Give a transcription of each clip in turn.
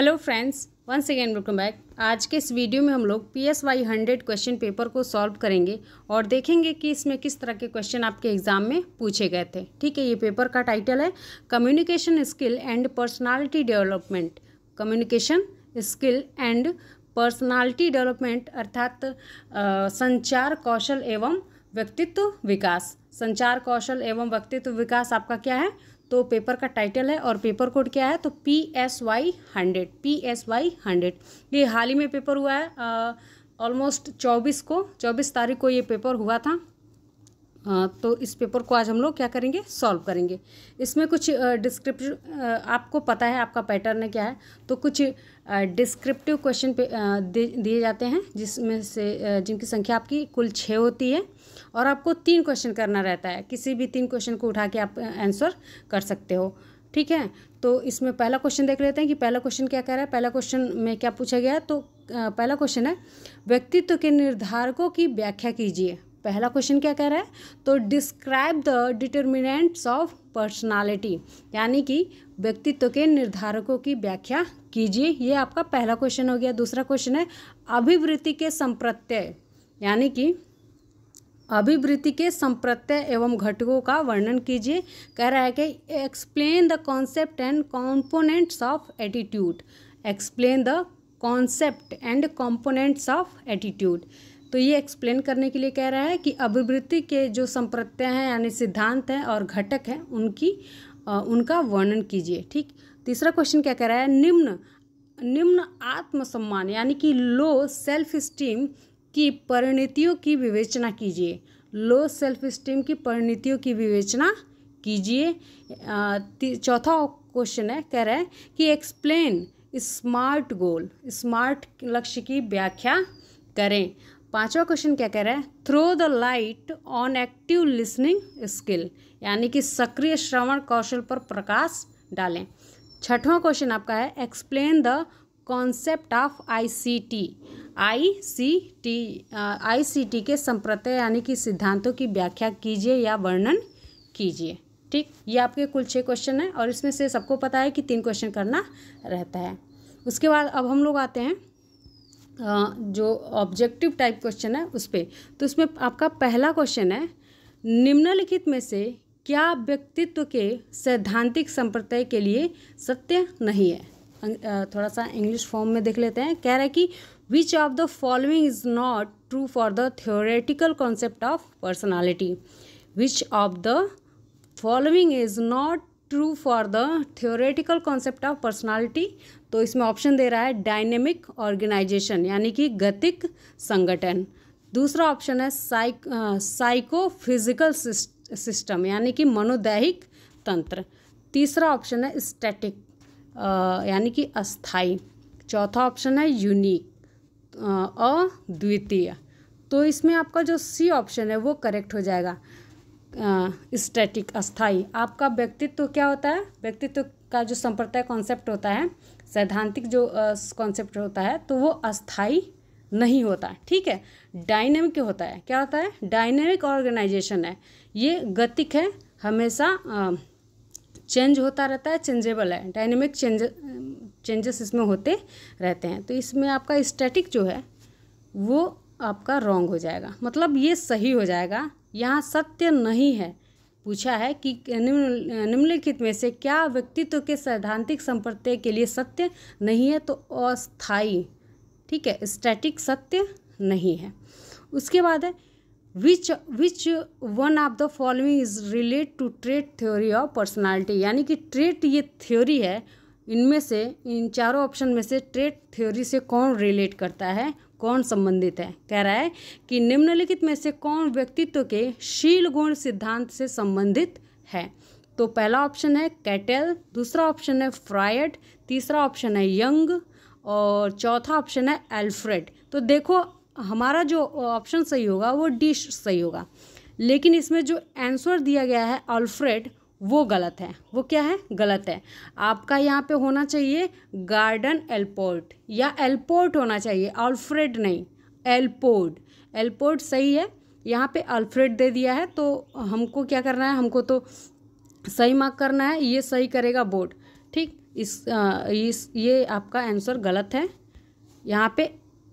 hello friends once again welcome back आज के इस वीडियो में हम लोग P S Y hundred question paper को सॉल्व करेंगे और देखेंगे कि इसमें किस तरह के क्वेश्चन आपके एग्ज़ाम में पूछे गए थे ठीक है ये पेपर का टाइटल है communication skill and personality development communication skill and personality development अर्थात संचार कौशल एवं व्यक्तित्व विकास संचार कौशल एवं व्यक्तित्व विकास आपका क्या है तो पेपर का टाइटल है और पेपर कोड क्या है तो P S Y hundred P S Y hundred ये हाल ही में पेपर हुआ है ऑलमोस्ट चौबीस को चौबीस तारीख को ये पेपर हुआ था आ, तो इस पेपर को आज हम लोग क्या करेंगे सॉल्व करेंगे इसमें कुछ डिस्क्रिप्टिव आपको पता है आपका पैटर्न है क्या है तो कुछ डिस्क्रिप्टिव क्वेश्चन दिए जाते हैं जिसमें से जिनकी संख्या आपकी कुल छः होती है और आपको तीन क्वेश्चन करना रहता है किसी भी तीन क्वेश्चन को उठा के आप आंसर कर सकते हो ठीक है तो इसमें पहला क्वेश्चन देख लेते हैं कि पहला क्वेश्चन क्या कह रहा है पहला क्वेश्चन में क्या पूछा गया तो पहला क्वेश्चन है व्यक्तित्व के निर्धारकों की व्याख्या कीजिए पहला क्वेश्चन क्या कह रहा है तो describe the determinants of personality यानी कि व्यक्तित्व के निर्धारकों की व्याख्या कीजिए ये आपका पहला क्वेश्चन हो गया दूसरा क्वेश्चन है अभिवृत्ति के संप्रत्यय यानी कि अभिवृत्ति के संप्रत्यय एवं घटकों का वर्णन कीजिए कह रहा है कि explain the concept and components of attitude explain the concept and components of attitude तो ये एक्सप्लेन करने के लिए कह रहा है कि अभिवृत्ति के जो संप्रत्यय हैं यानी सिद्धांत हैं और घटक हैं उनकी आ, उनका वर्णन कीजिए ठीक तीसरा क्वेश्चन क्या कह रहा है निम्न निम्न आत्मसम्मान यानी कि लो सेल्फ स्टीम की परिणतियों की विवेचना कीजिए लो सेल्फ स्टीम की परिणतियों की विवेचना कीजिए चौथा क्वेश्चन है कह रहे हैं कि एक्सप्लेन स्मार्ट गोल स्मार्ट लक्ष्य की व्याख्या करें पांचवा क्वेश्चन क्या कह रहा है throw the light on active listening skill यानी कि सक्रिय श्रवण कौशल पर प्रकाश डालें छठवां क्वेश्चन आपका है explain the concept of ICT ICT ICT के संप्रतय यानी कि सिद्धांतों की व्याख्या कीजिए या वर्णन कीजिए ठीक ये आपके कुल छः क्वेश्चन हैं और इसमें से सबको पता है कि तीन क्वेश्चन करना रहता है उसके बाद अब हम लोग आते हैं जो ऑब्जेक्टिव टाइप क्वेश्चन है उस पर तो उसमें आपका पहला क्वेश्चन है निम्नलिखित में से क्या व्यक्तित्व के सैद्धांतिक संप्रतय के लिए सत्य नहीं है थोड़ा सा इंग्लिश फॉर्म में देख लेते हैं कह रहा है कि which of the following is not true for the theoretical concept of personality which of the following is not true for the theoretical concept of personality तो इसमें ऑप्शन दे रहा है डायनेमिक ऑर्गेनाइजेशन यानी कि गतिक संगठन दूसरा ऑप्शन है साइक साइको फिजिकल सिस्टम यानी कि मनोदैहिक तंत्र तीसरा ऑप्शन है स्टैटिक यानी कि अस्थाई चौथा ऑप्शन है यूनिक अद्वितीय तो इसमें आपका जो सी ऑप्शन है वो करेक्ट हो जाएगा स्टैटिक अस्थाई आपका व्यक्तित्व तो क्या होता है व्यक्तित्व तो का जो संप्रदाय कॉन्सेप्ट होता है सैद्धांतिक जो कॉन्सेप्ट होता है तो वो अस्थाई नहीं होता ठीक है डायनेमिक होता है क्या होता है डायनेमिक ऑर्गेनाइजेशन है ये गतिक है हमेशा चेंज होता रहता है चेंजेबल है डायनेमिक चेंज चेंजेस इसमें होते रहते हैं तो इसमें आपका स्टैटिक जो है वो आपका रॉन्ग हो जाएगा मतलब ये सही हो जाएगा यहाँ सत्य नहीं है पूछा है कि निम्नलिखित में से क्या व्यक्तित्व के सैद्धांतिक संप्रत्य के लिए सत्य नहीं है तो अस्थाई ठीक है स्टैटिक सत्य नहीं है उसके बाद है which which one of the following is relate to trait theory of personality यानी कि ट्रेट ये थ्योरी है इनमें से इन चारों ऑप्शन में से ट्रेट थ्योरी से कौन रिलेट करता है कौन संबंधित है कह रहा है कि निम्नलिखित में से कौन व्यक्तित्व के शील गुण सिद्धांत से संबंधित है तो पहला ऑप्शन है कैटल दूसरा ऑप्शन है फ्रायड तीसरा ऑप्शन है यंग और चौथा ऑप्शन है एल्फ्रेड तो देखो हमारा जो ऑप्शन सही होगा वो डिश सही होगा लेकिन इसमें जो आंसर दिया गया है अल्फ्रेड वो गलत है वो क्या है गलत है आपका यहाँ पे होना चाहिए गार्डन एलपोर्ट या एलपोर्ट होना चाहिए अल्फ्रेड नहीं एलपोर्ट एलपोर्ट सही है यहाँ पे अल्फ्रेड दे दिया है तो हमको क्या करना है हमको तो सही मार्क करना है ये सही करेगा बोर्ड ठीक इस, आ, इस ये आपका आंसर गलत है यहाँ पे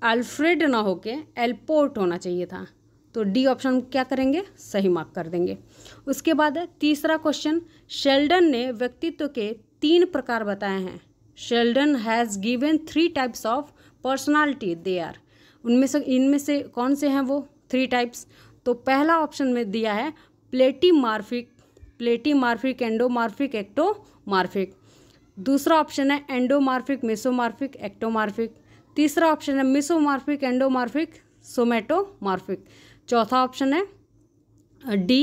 अल्फ्रेड ना होके एलपोर्ट होना चाहिए था तो डी ऑप्शन क्या करेंगे सही मार्क कर देंगे उसके बाद तीसरा क्वेश्चन शेल्डन ने व्यक्तित्व के तीन प्रकार बताए हैं Sheldon has given three types of personality they are उनमें से इनमें से कौन से हैं वो थ्री टाइप्स तो पहला ऑप्शन में दिया है प्लेटी मार्फिक प्लेटी मार्फिक एंडोमार्फिक एक्टोमार्फिक दूसरा ऑप्शन है एंडोमार्फिक मेसोमार्फिक एक्टोमार्फिक तीसरा ऑप्शन है मिसोमार्फिक एंडोमार्फिक सोमेटोमार्फिक चौथा ऑप्शन है डी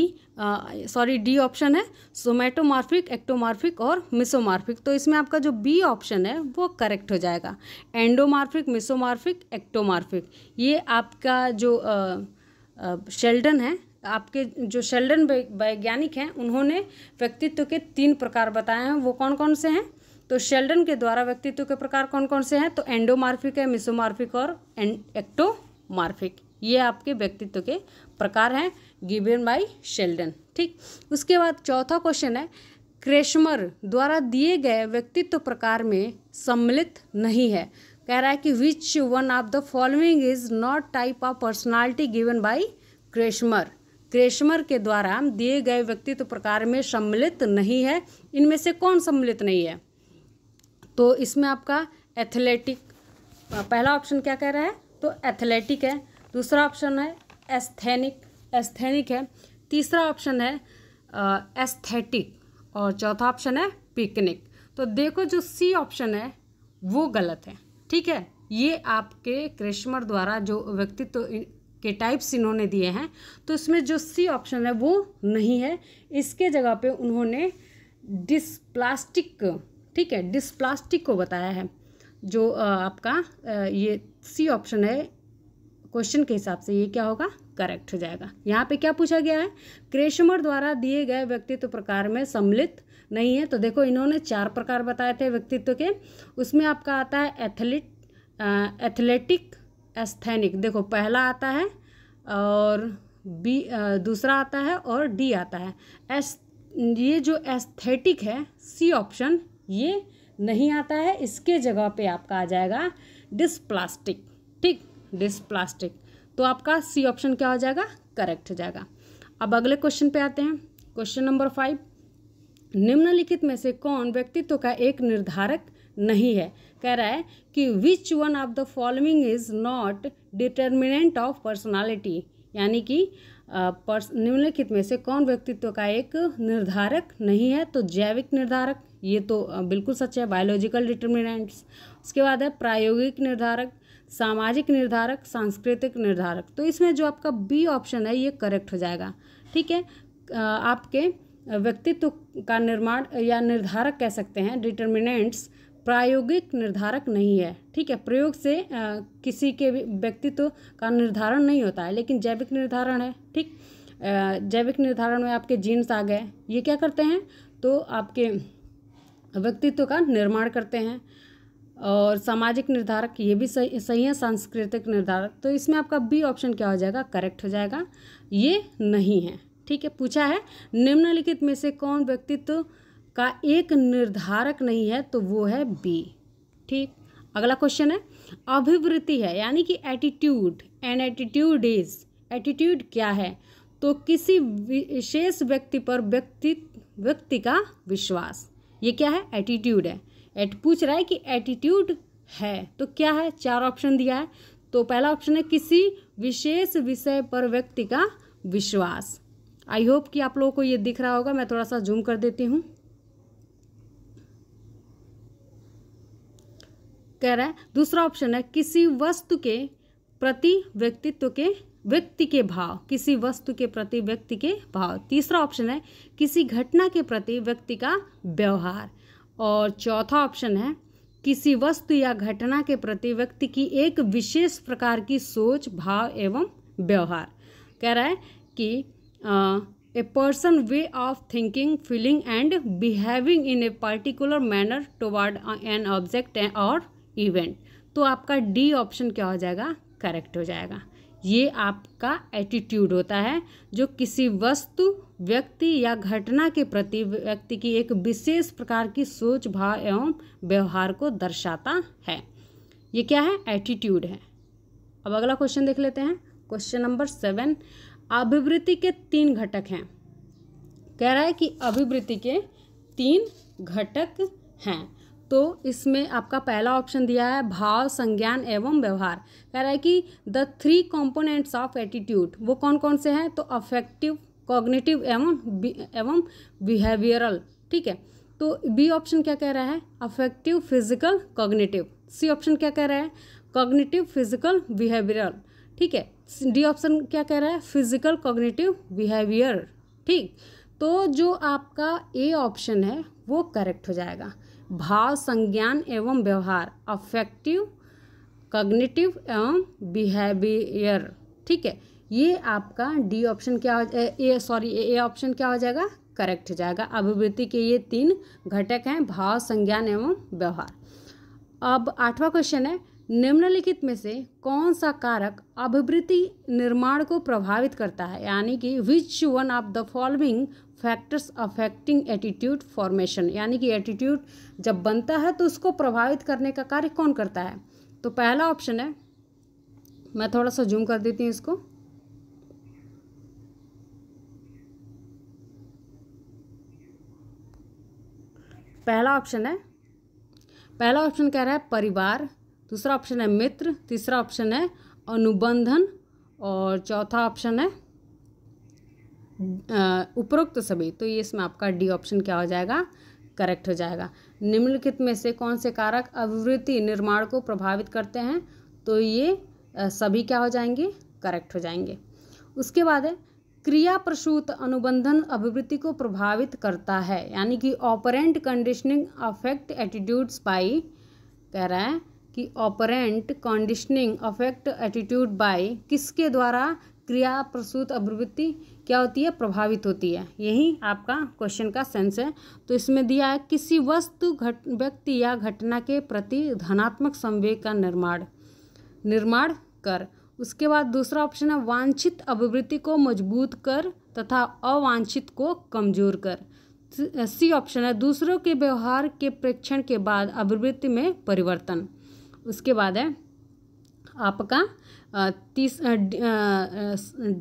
सॉरी डी ऑप्शन है सोमेटोमार्फिक एक्टोमार्फिक और मिसोमार्फिक तो इसमें आपका जो बी ऑप्शन है वो करेक्ट हो जाएगा एंडोमार्फिक मिसोमार्फिक एक्टोमार्फिक ये आपका जो शेल्डन है आपके जो शेल्डन वैज्ञानिक हैं उन्होंने व्यक्तित्व के तीन प्रकार बताए हैं वो कौन कौन से हैं तो शेल्डन के द्वारा व्यक्तित्व के प्रकार कौन कौन से हैं तो एंडोमार्फिक है मिसोमार्फिक और एक्टोमार्फिक ये आपके व्यक्तित्व के प्रकार हैं गिवन बाई शेल्डन ठीक उसके बाद चौथा क्वेश्चन है क्रेशमर द्वारा दिए गए व्यक्तित्व प्रकार में सम्मिलित नहीं है कह रहा है कि which one of the following is not type of personality given by Kretschmer Kretschmer के द्वारा दिए गए व्यक्तित्व प्रकार में सम्मिलित नहीं है इनमें से कौन सम्मिलित नहीं है तो इसमें आपका एथलेटिक पहला ऑप्शन क्या कह रहा है तो एथलेटिक है दूसरा ऑप्शन है एस्थेनिक एस्थेनिक है तीसरा ऑप्शन है एस्थेटिक और चौथा ऑप्शन है पिकनिक तो देखो जो सी ऑप्शन है वो गलत है ठीक है ये आपके क्रिश्मर द्वारा जो व्यक्तित्व तो के टाइप्स इन्होंने दिए हैं तो इसमें जो सी ऑप्शन है वो नहीं है इसके जगह पे उन्होंने डिस प्लास्टिक ठीक है डिस्प्लास्टिक को बताया है जो आपका ये सी ऑप्शन है क्वेश्चन के हिसाब से ये क्या होगा करेक्ट हो जाएगा यहाँ पे क्या पूछा गया है क्रेशमर द्वारा दिए गए व्यक्तित्व प्रकार में सम्मिलित नहीं है तो देखो इन्होंने चार प्रकार बताए थे व्यक्तित्व के उसमें आपका आता है एथलीट एथलेटिक एस्थेनिक देखो पहला आता है और बी दूसरा आता है और डी आता है एस ये जो एस्थेटिक है सी ऑप्शन ये नहीं आता है इसके जगह पे आपका आ जाएगा डिसप्लास्टिक ठीक डिसप्लास्टिक तो आपका सी ऑप्शन क्या हो जाएगा करेक्ट हो जाएगा अब अगले क्वेश्चन पे आते हैं क्वेश्चन नंबर फाइव निम्नलिखित में से कौन व्यक्तित्व का एक निर्धारक नहीं है कह रहा है कि which one of the following is not determinant of personality यानी कि निम्नलिखित में से कौन व्यक्तित्व का एक निर्धारक नहीं है तो जैविक निर्धारक ये तो बिल्कुल सच है बायोलॉजिकल डिटर्मिनेंट्स उसके बाद है प्रायोगिक निर्धारक सामाजिक निर्धारक सांस्कृतिक निर्धारक तो इसमें जो आपका बी ऑप्शन है ये करेक्ट हो जाएगा ठीक है आपके व्यक्तित्व का निर्माण या निर्धारक कह सकते हैं डिटर्मिनेंट्स प्रायोगिक निर्धारक नहीं है ठीक है प्रयोग से आ, किसी के भी व्यक्तित्व का निर्धारण नहीं होता है लेकिन जैविक निर्धारण है ठीक जैविक निर्धारण में आपके जीन्स आ गए ये क्या करते हैं तो आपके व्यक्तित्व का निर्माण करते हैं और सामाजिक निर्धारक ये भी सही सही है सांस्कृतिक निर्धारक तो इसमें आपका बी ऑप्शन क्या हो जाएगा करेक्ट हो जाएगा ये नहीं है ठीक है पूछा है निम्नलिखित में से कौन व्यक्तित्व का एक निर्धारक नहीं है तो वो है बी ठीक अगला क्वेश्चन है अभिवृत्ति है यानी कि attitude and attitude is attitude क्या है तो किसी विशेष व्यक्ति पर व्यक्ति व्यक्ति का विश्वास ये क्या है एटीट्यूड है एट पूछ रहा है कि एटीट्यूड है तो क्या है चार ऑप्शन दिया है तो पहला ऑप्शन है किसी विशेष विषय पर व्यक्ति का विश्वास आई होप कि आप लोगों को ये दिख रहा होगा मैं थोड़ा सा जूम कर देती हूँ कह रहा है दूसरा ऑप्शन है किसी वस्तु के प्रति व्यक्तित्व के व्यक्ति के भाव किसी वस्तु के प्रति व्यक्ति के भाव तीसरा ऑप्शन है किसी घटना के प्रति व्यक्ति का व्यवहार और चौथा ऑप्शन है किसी वस्तु या घटना के प्रति व्यक्ति की एक विशेष प्रकार की सोच भाव एवं व्यवहार कह रहा है कि a person way of thinking feeling and behaving in a particular manner toward an object और इवेंट तो आपका डी ऑप्शन क्या हो जाएगा करेक्ट हो जाएगा ये आपका एटीट्यूड होता है जो किसी वस्तु व्यक्ति या घटना के प्रति व्यक्ति की एक विशेष प्रकार की सोच भाव एवं व्यवहार को दर्शाता है ये क्या है एटीट्यूड है अब अगला क्वेश्चन देख लेते हैं क्वेश्चन नंबर सेवन अभिवृत्ति के तीन घटक हैं कह रहा है कि अभिवृत्ति के तीन घटक हैं तो इसमें आपका पहला ऑप्शन दिया है भाव संज्ञान एवं व्यवहार कह रहा है कि the three components of attitude वो कौन कौन से हैं तो अफेक्टिव कॉग्निटिव एवं एवं बिहेवियरल ठीक है तो बी ऑप्शन क्या कह रहा है affective physical cognitive C option क्या कह रहा है कॉग्निटिव फिजिकल बिहेवियरल ठीक है डी ऑप्शन क्या कह रहा है फिजिकल कॉग्निटिव बिहेवियर ठीक तो जो आपका ए ऑप्शन है वो करेक्ट हो जाएगा भाव संज्ञान एवं व्यवहार अफेक्टिव कग्निटिव एवं बिहेवियर ठीक है ये आपका डी ऑप्शन क्या हो ए सॉरी ए ऑप्शन क्या हो जाएगा करेक्ट हो जाएगा अभिवृत्ति के ये तीन घटक हैं भाव संज्ञान एवं व्यवहार अब आठवां क्वेश्चन है निम्नलिखित में से कौन सा कारक अभिवृत्ति निर्माण को प्रभावित करता है यानी कि which one of the following factors affecting attitude formation यानी कि एटीट्यूड जब बनता है तो उसको प्रभावित करने का कार्य कौन करता है तो पहला ऑप्शन है मैं थोड़ा सा जूम कर देती हूँ इसको पहला ऑप्शन है पहला ऑप्शन कह रहा है परिवार दूसरा ऑप्शन है मित्र तीसरा ऑप्शन है अनुबंधन और चौथा ऑप्शन है उपरोक्त सभी तो ये इसमें आपका डी ऑप्शन क्या हो जाएगा करेक्ट हो जाएगा निम्नलिखित में से कौन से कारक अभिवृत्ति निर्माण को प्रभावित करते हैं तो ये सभी क्या हो जाएंगे करेक्ट हो जाएंगे उसके बाद है क्रिया प्रसूत अनुबंधन अभिवृत्ति को प्रभावित करता है यानी कि operant conditioning affect attitudes by कह रहा है कि operant conditioning affect attitude by किसके द्वारा क्रिया प्रसूत अभिवृत्ति क्या होती है प्रभावित होती है यही आपका क्वेश्चन का सेंस है तो इसमें दिया है किसी वस्तु घट व्यक्ति या घटना के प्रति धनात्मक संवेग का निर्माण निर्माण कर उसके बाद दूसरा ऑप्शन है वांछित अभिवृत्ति को मजबूत कर तथा अवांछित को कमजोर कर सी ऑप्शन है दूसरों के व्यवहार के प्रेक्षण के बाद अभिवृत्ति में परिवर्तन उसके बाद है आपका तीस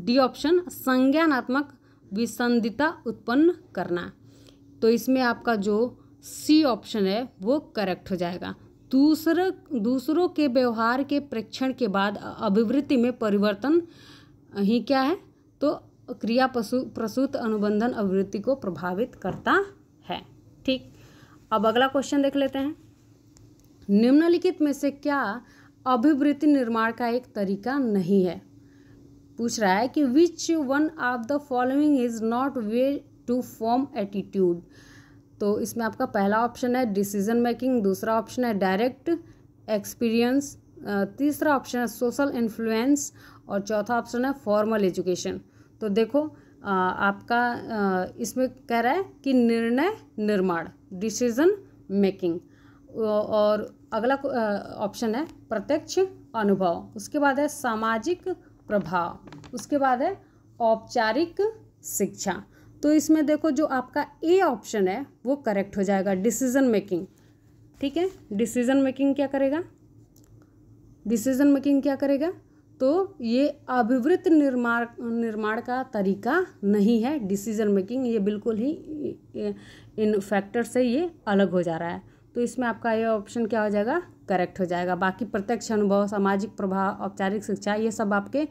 डी ऑप्शन संज्ञानात्मक विसंधिता उत्पन्न करना तो इसमें आपका जो सी ऑप्शन है वो करेक्ट हो जाएगा दूसरे दूसरों के व्यवहार के परीक्षण के बाद अभिवृत्ति में परिवर्तन ही क्या है तो क्रिया पशु प्रसूत अनुबंधन अभिवृत्ति को प्रभावित करता है ठीक अब अगला क्वेश्चन देख लेते हैं निम्नलिखित में से क्या अभिवृत्ति निर्माण का एक तरीका नहीं है पूछ रहा है कि which one of the following is not way to form attitude तो इसमें आपका पहला ऑप्शन है डिसीजन मेकिंग दूसरा ऑप्शन है डायरेक्ट एक्सपीरियंस तीसरा ऑप्शन है सोशल इन्फ्लुएंस और चौथा ऑप्शन है फॉर्मल एजुकेशन तो देखो आपका इसमें कह रहा है कि निर्णय निर्माण डिसीजन मेकिंग और अगला ऑप्शन है प्रत्यक्ष अनुभव उसके बाद है सामाजिक प्रभाव उसके बाद है औपचारिक शिक्षा तो इसमें देखो जो आपका ए ऑप्शन है वो करेक्ट हो जाएगा डिसीजन मेकिंग ठीक है डिसीजन मेकिंग क्या करेगा डिसीजन मेकिंग क्या करेगा तो ये अभिवृत निर्माण निर्माण का तरीका नहीं है डिसीजन मेकिंग ये बिल्कुल ही इन फैक्टर से ये अलग हो जा रहा है तो इसमें आपका ये ऑप्शन क्या हो जाएगा करेक्ट हो जाएगा बाकी प्रत्यक्ष अनुभव सामाजिक प्रभाव औपचारिक शिक्षा ये सब आपके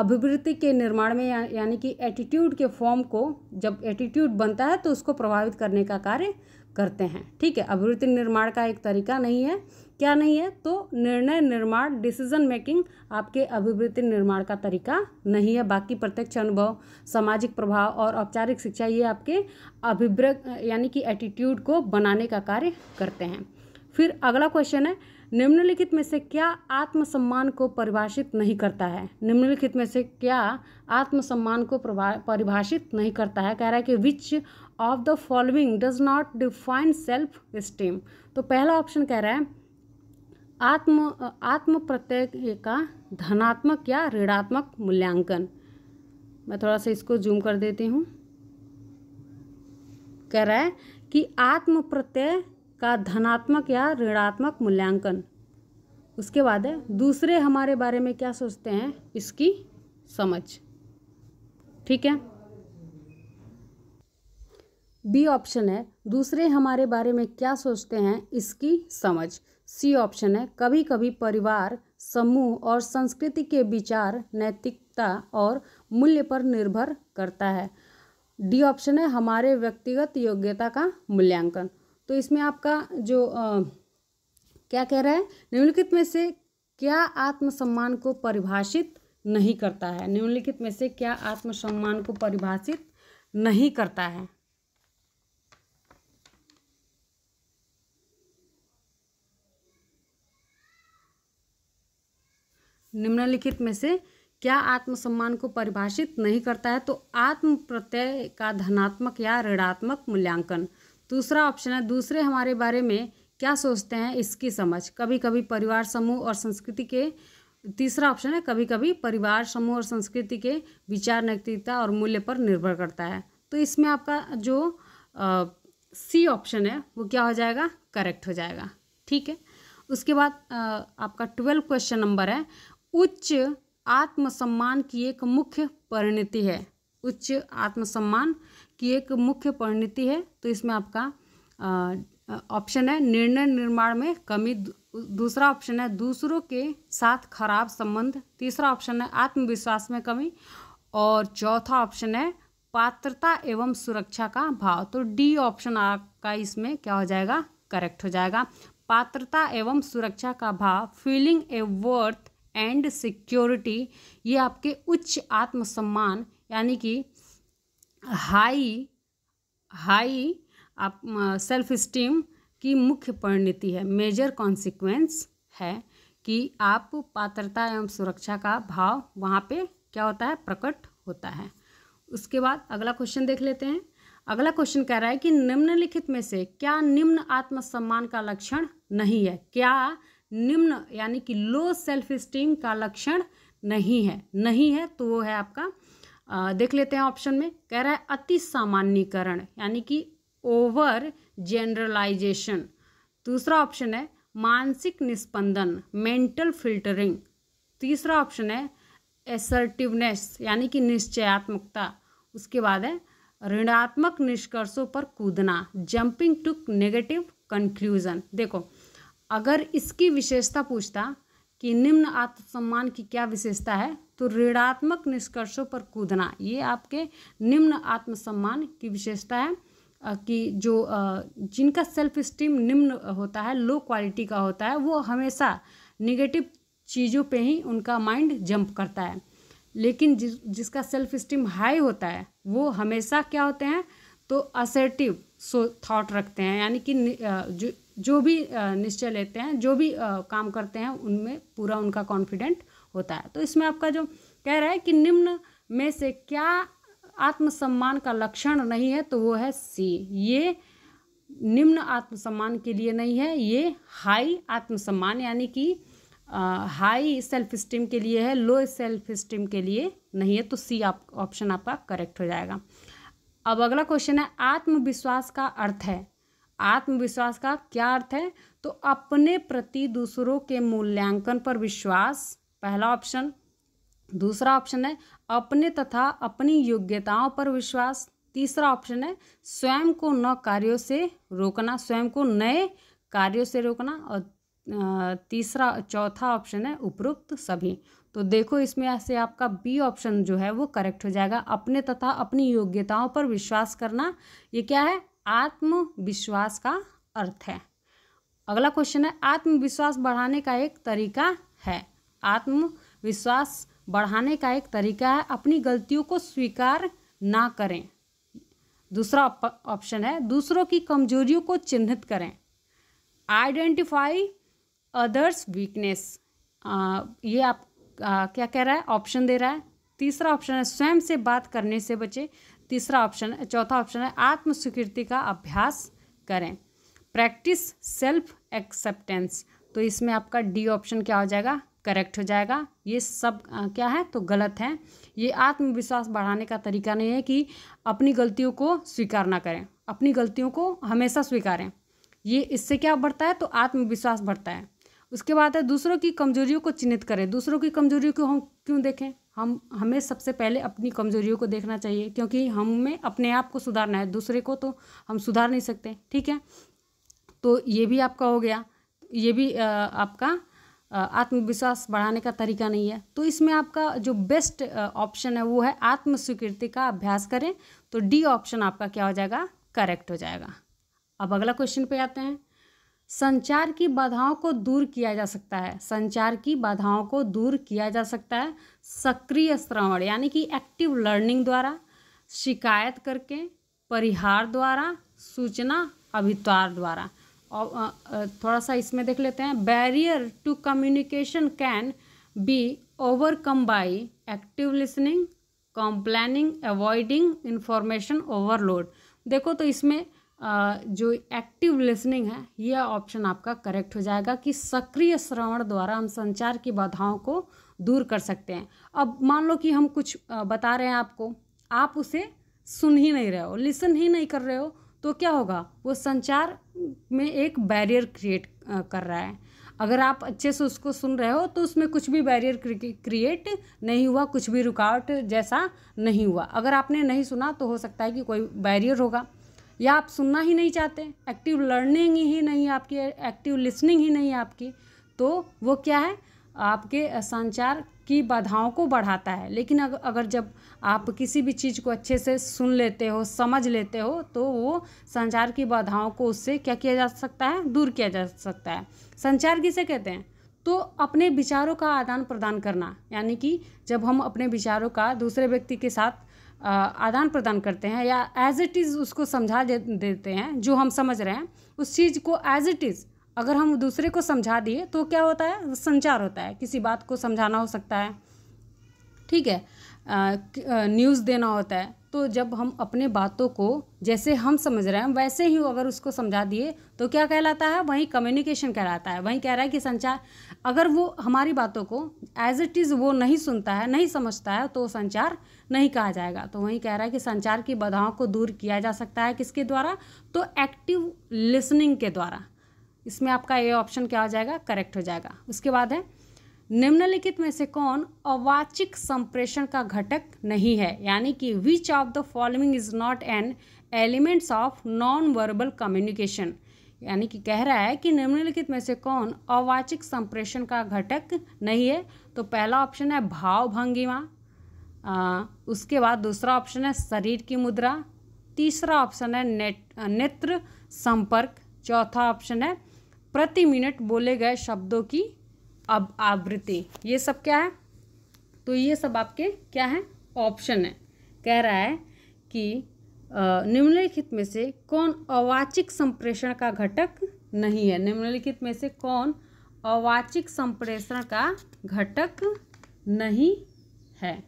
अभिवृत्ति के निर्माण में या, यानी कि एटीट्यूड के फॉर्म को जब एटीट्यूड बनता है तो उसको प्रभावित करने का कार्य करते हैं ठीक है अभिवृत्ति निर्माण का एक तरीका नहीं है क्या नहीं है तो निर्णय निर्माण डिसीजन मेकिंग आपके अभिवृत्ति निर्माण का तरीका नहीं है बाकी प्रत्यक्ष अनुभव सामाजिक प्रभाव और औपचारिक शिक्षा ये आपके अभिव्र यानी कि एटीट्यूड को बनाने का कार्य करते हैं फिर अगला क्वेश्चन है निम्नलिखित में से क्या आत्मसम्मान को परिभाषित नहीं करता है निम्नलिखित में से क्या आत्मसम्मान को परिभाषित नहीं करता है कह रहा है कि which of the following does not define self esteem तो पहला ऑप्शन कह रहा है आत्म आत्म प्रत्यय का धनात्मक या ऋणात्मक मूल्यांकन मैं थोड़ा सा इसको जूम कर देती हूँ कह रहा है कि आत्म प्रत्यय का धनात्मक या ऋणात्मक मूल्यांकन उसके बाद है दूसरे हमारे बारे में क्या सोचते हैं इसकी समझ ठीक है बी ऑप्शन है दूसरे हमारे बारे में क्या सोचते हैं इसकी समझ सी ऑप्शन है कभी कभी परिवार समूह और संस्कृति के विचार नैतिकता और मूल्य पर निर्भर करता है डी ऑप्शन है हमारे व्यक्तिगत योग्यता का मूल्यांकन तो इसमें आपका जो आ, क्या कह रहा है निम्नलिखित में से क्या आत्मसम्मान को परिभाषित नहीं करता है निम्नलिखित में से क्या आत्मसम्मान को परिभाषित नहीं करता है निम्नलिखित में से क्या आत्मसम्मान को परिभाषित नहीं करता है तो आत्म प्रत्यय का धनात्मक या ऋणात्मक मूल्यांकन दूसरा ऑप्शन है दूसरे हमारे बारे में क्या सोचते हैं इसकी समझ कभी कभी परिवार समूह और संस्कृति के तीसरा ऑप्शन है कभी कभी परिवार समूह और संस्कृति के विचार नैतिकता और मूल्य पर निर्भर करता है तो इसमें आपका जो सी ऑप्शन है वो क्या हो जाएगा करेक्ट हो जाएगा ठीक है उसके बाद आ, आपका ट्वेल्व क्वेश्चन नंबर है उच्च आत्मसम्मान की एक मुख्य परिणति है उच्च आत्मसम्मान की एक मुख्य परिणति है तो इसमें आपका ऑप्शन है निर्णय निर्माण में कमी दूसरा ऑप्शन है दूसरों के साथ खराब संबंध तीसरा ऑप्शन है आत्मविश्वास में कमी और चौथा ऑप्शन है पात्रता एवं सुरक्षा का भाव तो डी ऑप्शन आपका इसमें क्या हो जाएगा करेक्ट हो जाएगा पात्रता एवं सुरक्षा का भाव feeling a worth and security ये आपके उच्च आत्मसम्मान यानी कि हाई हाई आप सेल्फ स्टीम की मुख्य परिणति है मेजर कॉन्सिक्वेंस है कि आप पात्रता एवं सुरक्षा का भाव वहाँ पे क्या होता है प्रकट होता है उसके बाद अगला क्वेश्चन देख लेते हैं अगला क्वेश्चन कह रहा है कि निम्नलिखित में से क्या निम्न आत्मसम्मान का लक्षण नहीं है क्या निम्न यानी कि लो सेल्फ स्टीम का लक्षण नहीं है नहीं है तो वो है आपका आ, देख लेते हैं ऑप्शन में कह रहा है अति सामान्यकरण यानी कि ओवर जनरलाइजेशन दूसरा ऑप्शन है मानसिक निस्पंदन मेंटल फिल्टरिंग तीसरा ऑप्शन है एसर्टिवनेस यानी कि निश्चयात्मकता उसके बाद है ऋणात्मक निष्कर्षों पर कूदना जंपिंग टू नेगेटिव कंक्लूजन देखो अगर इसकी विशेषता पूछता कि निम्न आत्मसम्मान की क्या विशेषता है तो ऋणात्मक निष्कर्षों पर कूदना ये आपके निम्न आत्मसम्मान की विशेषता है कि जो जिनका सेल्फ स्टीम निम्न होता है लो क्वालिटी का होता है वो हमेशा निगेटिव चीज़ों पे ही उनका माइंड जंप करता है लेकिन जिस जिसका सेल्फ स्टीम हाई होता है वो हमेशा क्या होते हैं तो असर्टिव सो थाट रखते हैं यानी कि जो जो भी निश्चय लेते हैं जो भी काम करते हैं उनमें पूरा उनका कॉन्फिडेंट होता है तो इसमें आपका जो कह रहा है कि निम्न में से क्या आत्मसम्मान का लक्षण नहीं है तो वो है सी ये निम्न आत्मसम्मान के लिए नहीं है ये हाई आत्मसम्मान यानी कि हाई सेल्फ स्टीम के लिए है लो सेल्फ स्टीम के लिए नहीं है तो सी आप ऑप्शन आपका करेक्ट हो जाएगा अब अगला क्वेश्चन है आत्मविश्वास का अर्थ है आत्मविश्वास का क्या अर्थ है तो अपने प्रति दूसरों के मूल्यांकन पर विश्वास पहला ऑप्शन दूसरा ऑप्शन है अपने तथा अपनी योग्यताओं पर विश्वास तीसरा ऑप्शन है स्वयं को न कार्यों से रोकना स्वयं को नए कार्यों से रोकना और तीसरा चौथा ऑप्शन है उपरोक्त सभी तो देखो इसमें ऐसे आपका बी ऑप्शन जो है वो करेक्ट हो जाएगा अपने तथा अपनी योग्यताओं पर विश्वास करना ये क्या है आत्मविश्वास का अर्थ है अगला क्वेश्चन है आत्मविश्वास बढ़ाने का एक तरीका है आत्मविश्वास बढ़ाने का एक तरीका है अपनी गलतियों को स्वीकार ना करें दूसरा ऑप्शन है दूसरों की कमजोरियों को चिन्हित करें आइडेंटिफाई अदर्स वीकनेस ये आप आ, क्या कह रहा है ऑप्शन दे रहा है तीसरा ऑप्शन है स्वयं से बात करने से बचें तीसरा ऑप्शन है चौथा ऑप्शन है आत्म स्वीकृति का अभ्यास करें प्रैक्टिस सेल्फ एक्सेप्टेंस तो इसमें आपका डी ऑप्शन क्या हो जाएगा करेक्ट हो जाएगा ये सब आ, क्या है तो गलत है ये आत्मविश्वास बढ़ाने का तरीका नहीं है कि अपनी गलतियों को स्वीकार ना करें अपनी गलतियों को हमेशा स्वीकारें ये इससे क्या बढ़ता है तो आत्मविश्वास बढ़ता है उसके बाद है दूसरों की कमजोरियों को चिन्हित करें दूसरों की कमजोरियों को हम क्यों देखें हम हमें सबसे पहले अपनी कमजोरियों को देखना चाहिए क्योंकि हमें अपने आप को सुधारना है दूसरे को तो हम सुधार नहीं सकते ठीक है तो ये भी आपका हो गया ये भी आपका आत्मविश्वास बढ़ाने का तरीका नहीं है तो इसमें आपका जो बेस्ट ऑप्शन है वो है आत्मस्वीकृति का अभ्यास करें तो डी ऑप्शन आपका क्या हो जाएगा करेक्ट हो जाएगा अब अगला क्वेश्चन पे आते हैं संचार की बाधाओं को दूर किया जा सकता है संचार की बाधाओं को दूर किया जा सकता है सक्रिय श्रवण यानी कि एक्टिव लर्निंग द्वारा शिकायत करके परिहार द्वारा सूचना अभितार द्वारा और थोड़ा सा इसमें देख लेते हैं barrier to communication can be overcome by active listening complaining avoiding information overload देखो तो इसमें जो एक्टिव लिसनिंग है यह ऑप्शन आपका करेक्ट हो जाएगा कि सक्रिय श्रवण द्वारा हम संचार की बाधाओं को दूर कर सकते हैं अब मान लो कि हम कुछ बता रहे हैं आपको आप उसे सुन ही नहीं रहे हो लिसन ही नहीं कर रहे हो तो क्या होगा वो संचार में एक बैरियर क्रिएट कर रहा है अगर आप अच्छे से उसको सुन रहे हो तो उसमें कुछ भी बैरियर क्रिएट नहीं हुआ कुछ भी रुकावट जैसा नहीं हुआ अगर आपने नहीं सुना तो हो सकता है कि कोई बैरियर होगा या आप सुनना ही नहीं चाहते एक्टिव लर्निंग ही नहीं आपकी एक्टिव लिसनिंग ही नहीं आपकी तो वो क्या है आपके संचार की बाधाओं को बढ़ाता है लेकिन अगर जब आप किसी भी चीज़ को अच्छे से सुन लेते हो समझ लेते हो तो वो संचार की बाधाओं को उससे क्या किया जा सकता है दूर किया जा सकता है संचार किसे कहते हैं तो अपने विचारों का आदान प्रदान करना यानी कि जब हम अपने विचारों का दूसरे व्यक्ति के साथ आदान प्रदान करते हैं या एज इट इज़ उसको समझा दे देते हैं जो हम समझ रहे हैं उस चीज़ को एज इट इज़ अगर हम दूसरे को समझा दिए तो क्या होता है संचार होता है किसी बात को समझाना हो सकता है ठीक है न्यूज़ देना होता है तो जब हम अपने बातों को जैसे हम समझ रहे हैं वैसे ही अगर उसको समझा दिए तो क्या कहलाता है वहीं कम्युनिकेशन कहलाता है वहीं कह रहा है कि संचार अगर वो हमारी बातों को एज इट इज़ वो नहीं सुनता है नहीं समझता है तो संचार नहीं कहा जाएगा तो वही कह रहा है कि संचार की बाधाओं को दूर किया जा सकता है किसके द्वारा तो एक्टिव लिसनिंग के द्वारा इसमें आपका ये ऑप्शन क्या हो जाएगा करेक्ट हो जाएगा उसके बाद है निम्नलिखित में से कौन अवाचिक संप्रेषण का घटक नहीं है यानी कि which of the following is not an elements of non verbal communication यानी कि कह रहा है कि निम्नलिखित में से कौन अवाचिक संप्रेषण का घटक नहीं है तो पहला ऑप्शन है भाव भंगिमा आ, उसके बाद दूसरा ऑप्शन है शरीर की मुद्रा तीसरा ऑप्शन है नेट नेत्र संपर्क चौथा ऑप्शन है प्रति मिनट बोले गए शब्दों की अब आवृत्ति ये सब क्या है तो ये सब आपके क्या है ऑप्शन है कह रहा है कि निम्नलिखित में से कौन अवाचिक संप्रेषण का घटक नहीं है निम्नलिखित में से कौन अवाचिक संप्रेषण का घटक नहीं है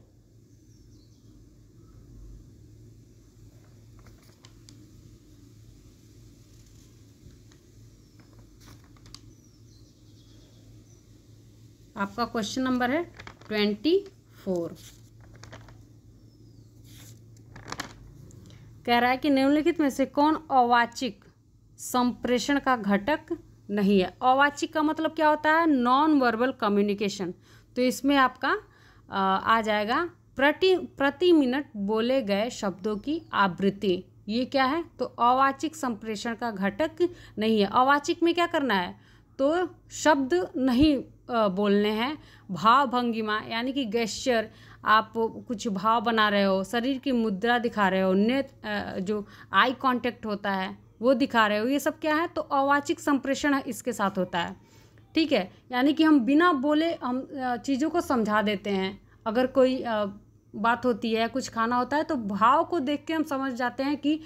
आपका क्वेश्चन नंबर है ट्वेंटी फोर कह रहा है कि निम्नलिखित में से कौन अवाचिक संप्रेषण का घटक नहीं है अवाचिक का मतलब क्या होता है नॉन वर्बल कम्युनिकेशन तो इसमें आपका आ जाएगा प्रति प्रति मिनट बोले गए शब्दों की आवृत्ति ये क्या है तो अवाचिक संप्रेषण का घटक नहीं है अवाचिक में क्या करना है तो शब्द नहीं बोलने हैं भाव भंगिमा यानी कि गेस्चर आप कुछ भाव बना रहे हो शरीर की मुद्रा दिखा रहे हो नेत जो आई कांटेक्ट होता है वो दिखा रहे हो ये सब क्या है तो अवाचिक संप्रेषण इसके साथ होता है ठीक है यानी कि हम बिना बोले हम चीज़ों को समझा देते हैं अगर कोई बात होती है कुछ खाना होता है तो भाव को देख के हम समझ जाते हैं कि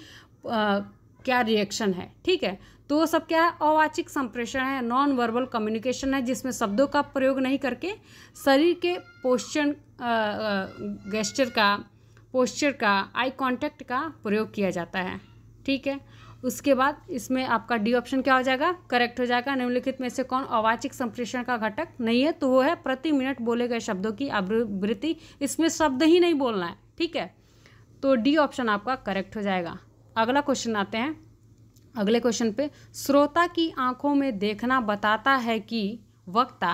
आ, क्या रिएक्शन है ठीक है तो वो सब क्या है अवाचिक संप्रेषण है नॉन वर्बल कम्युनिकेशन है जिसमें शब्दों का प्रयोग नहीं करके शरीर के पोस्चर गेस्चर का पोस्चर का आई कांटेक्ट का प्रयोग किया जाता है ठीक है उसके बाद इसमें आपका डी ऑप्शन क्या हो जाएगा करेक्ट हो जाएगा निम्नलिखित में से कौन अवाचिक संप्रेषण का घटक नहीं है तो वो है प्रति मिनट बोले गए शब्दों की आवृत्ति इसमें शब्द ही नहीं बोलना है ठीक है तो डी ऑप्शन आपका करेक्ट हो जाएगा अगला क्वेश्चन आते हैं अगले क्वेश्चन पे श्रोता की आंखों में देखना बताता है कि वक्ता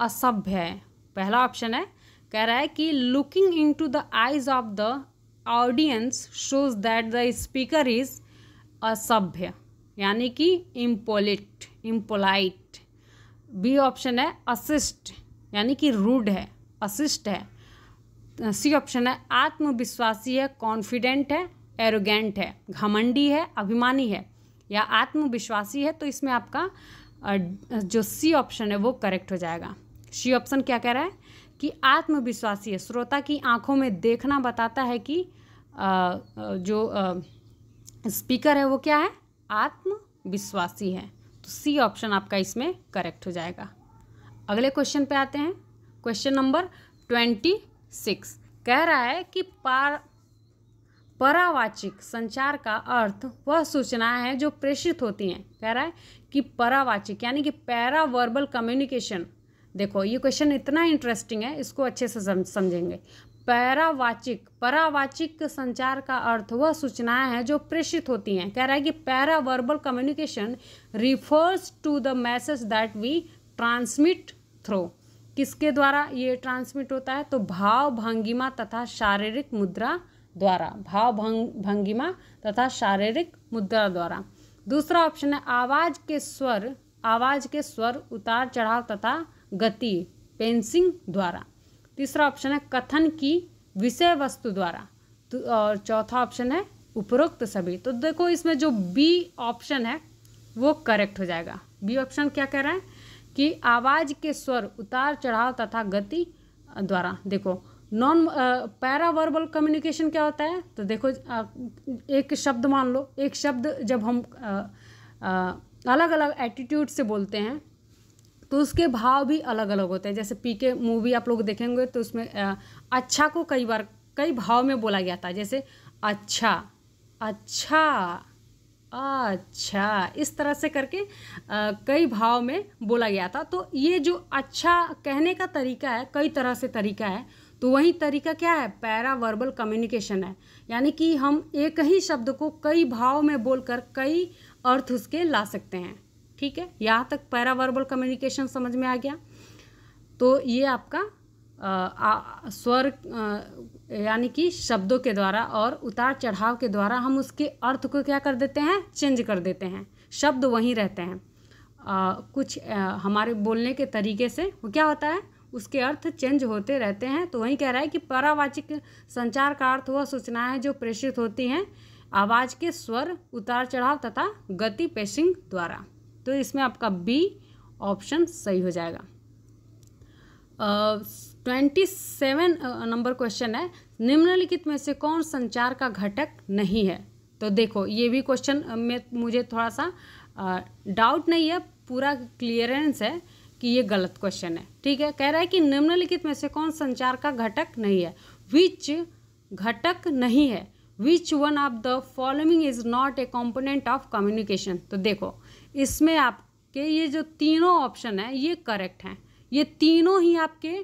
असभ्य है पहला ऑप्शन है कह रहा है कि looking in to the eyes of the audience shows that the speaker is असभ्य यानी कि इम्पोलिट इम्पोलाइट बी ऑप्शन है असिस्ट यानी कि रूड है असिस्ट है सी ऑप्शन है आत्मविश्वासी है कॉन्फिडेंट है एरोगेंट है घमंडी है अभिमानी है या आत्मविश्वासी है तो इसमें आपका जो सी ऑप्शन है वो करेक्ट हो जाएगा सी ऑप्शन क्या कह रहा है कि आत्मविश्वासी है श्रोता की आंखों में देखना बताता है कि जो स्पीकर है वो क्या है आत्मविश्वासी है तो सी ऑप्शन आपका इसमें करेक्ट हो जाएगा अगले क्वेश्चन पे आते हैं क्वेश्चन नंबर ट्वेंटी सिक्स कह रहा है कि पार परावाचिक संचार का अर्थ वह सूचनाएं हैं जो प्रेषित होती हैं कह रहा है कि परावाचिक यानी कि पैरावर्बल कम्युनिकेशन देखो ये क्वेश्चन इतना इंटरेस्टिंग है इसको अच्छे से समझेंगे पैरावाचिक परावाचिक संचार का अर्थ वह सूचनाएं हैं जो प्रेषित होती हैं कह रहा है कि paraverbal communication refers to the message that we transmit through किसके द्वारा ये ट्रांसमिट होता है तो भाव भंगिमा तथा शारीरिक मुद्रा द्वारा भाव भंग भंगिमा तथा शारीरिक मुद्रा द्वारा दूसरा ऑप्शन है आवाज़ के स्वर आवाज़ के स्वर उतार चढ़ाव तथा गति पेंसिंग द्वारा तीसरा ऑप्शन है कथन की विषय वस्तु द्वारा तो, और चौथा ऑप्शन है उपरोक्त सभी तो देखो इसमें जो बी ऑप्शन है वो करेक्ट हो जाएगा बी ऑप्शन क्या कह रहा है कि आवाज़ के स्वर उतार चढ़ाव तथा गति द्वारा देखो नॉन पैरावर्बल कम्युनिकेशन क्या होता है तो देखो uh, एक शब्द मान लो एक शब्द जब हम अलग अलग एटीट्यूड से बोलते हैं तो उसके भाव भी अलग अलग होते हैं जैसे पी के मूवी आप लोग देखेंगे तो उसमें आ, uh, अच्छा को कई बार कई भाव में बोला गया था जैसे अच्छा अच्छा अच्छा इस तरह से करके आ, uh, कई भाव में बोला गया था तो ये जो अच्छा कहने का तरीका है कई तरह से तरीका है तो वही तरीका क्या है पैरा वर्बल कम्युनिकेशन है यानी कि हम एक ही शब्द को कई भाव में बोलकर कई अर्थ उसके ला सकते हैं ठीक है यहाँ तक पैरा वर्बल कम्युनिकेशन समझ में आ गया तो ये आपका आ, आ, स्वर यानी कि शब्दों के द्वारा और उतार चढ़ाव के द्वारा हम उसके अर्थ को क्या कर देते हैं चेंज कर देते हैं शब्द वहीं रहते हैं आ, कुछ आ, हमारे बोलने के तरीके से वो क्या होता है उसके अर्थ चेंज होते रहते हैं तो वही कह रहा है कि परावाचिक संचार का अर्थ वह सूचनाएं जो प्रेषित होती हैं आवाज़ के स्वर उतार चढ़ाव तथा गति पेशिंग द्वारा तो इसमें आपका बी ऑप्शन सही हो जाएगा ट्वेंटी सेवन नंबर क्वेश्चन है निम्नलिखित में से कौन संचार का घटक नहीं है तो देखो ये भी क्वेश्चन में मुझे थोड़ा सा डाउट नहीं है पूरा क्लियरेंस है कि ये गलत क्वेश्चन है ठीक है कह रहा है कि निम्नलिखित में से कौन संचार का घटक नहीं है विच घटक नहीं है which one of the following is not a component of communication तो देखो इसमें आपके ये जो तीनों ऑप्शन है ये करेक्ट हैं ये तीनों ही आपके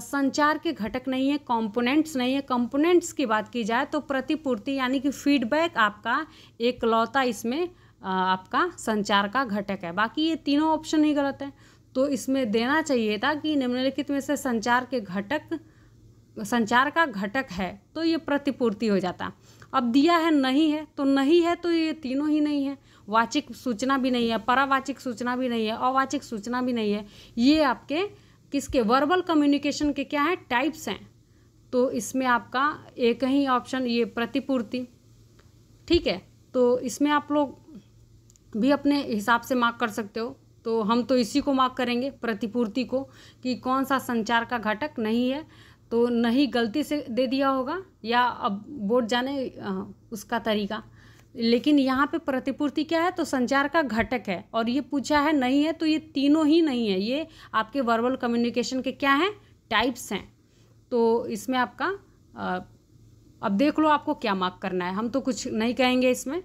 संचार के घटक नहीं है कंपोनेंट्स नहीं है कंपोनेंट्स की बात की जाए तो प्रतिपूर्ति यानी कि फीडबैक आपका एक लौता इसमें आपका संचार का घटक है बाकी ये तीनों ऑप्शन ही गलत है तो इसमें देना चाहिए था कि निम्नलिखित में से संचार के घटक संचार का घटक है तो ये प्रतिपूर्ति हो जाता अब दिया है नहीं है तो नहीं है तो ये तीनों ही नहीं है वाचिक सूचना भी नहीं है परावाचिक सूचना भी नहीं है अवाचिक सूचना भी नहीं है ये आपके किसके वर्बल कम्युनिकेशन के क्या है टाइप्स हैं तो इसमें आपका एक ही ऑप्शन ये प्रतिपूर्ति ठीक है तो इसमें आप लोग भी अपने हिसाब से मार्क कर सकते हो तो हम तो इसी को माफ करेंगे प्रतिपूर्ति को कि कौन सा संचार का घटक नहीं है तो नहीं गलती से दे दिया होगा या अब बोर्ड जाने उसका तरीका लेकिन यहाँ पे प्रतिपूर्ति क्या है तो संचार का घटक है और ये पूछा है नहीं है तो ये तीनों ही नहीं है ये आपके वर्बल कम्युनिकेशन के क्या हैं टाइप्स हैं तो इसमें आपका अब देख लो आपको क्या मार्क करना है हम तो कुछ नहीं कहेंगे इसमें